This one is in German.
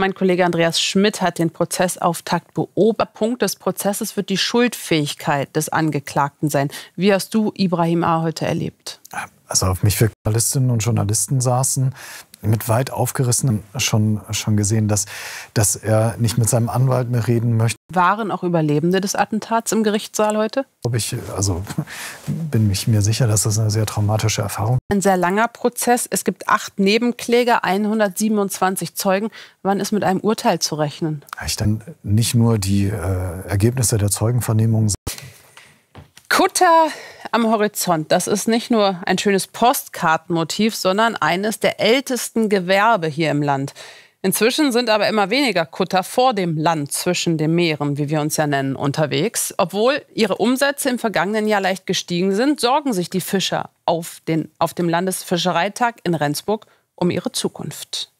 Mein Kollege Andreas Schmidt hat den Prozessauftakt beobachtet. Punkt des Prozesses wird die Schuldfähigkeit des Angeklagten sein. Wie hast du Ibrahim A. heute erlebt? Also auf mich für Journalistinnen und Journalisten saßen, mit weit aufgerissenem schon, schon gesehen, dass, dass er nicht mit seinem Anwalt mehr reden möchte. Waren auch Überlebende des Attentats im Gerichtssaal heute? ich, also bin mich mir sicher, dass das eine sehr traumatische Erfahrung ist. Ein sehr langer Prozess. Es gibt acht Nebenkläger, 127 Zeugen. Wann ist mit einem Urteil zu rechnen? Ich dann nicht nur die äh, Ergebnisse der Zeugenvernehmung. Kutter am Horizont. Das ist nicht nur ein schönes Postkartenmotiv, sondern eines der ältesten Gewerbe hier im Land. Inzwischen sind aber immer weniger Kutter vor dem Land zwischen den Meeren, wie wir uns ja nennen, unterwegs. Obwohl ihre Umsätze im vergangenen Jahr leicht gestiegen sind, sorgen sich die Fischer auf, den, auf dem Landesfischereitag in Rendsburg um ihre Zukunft.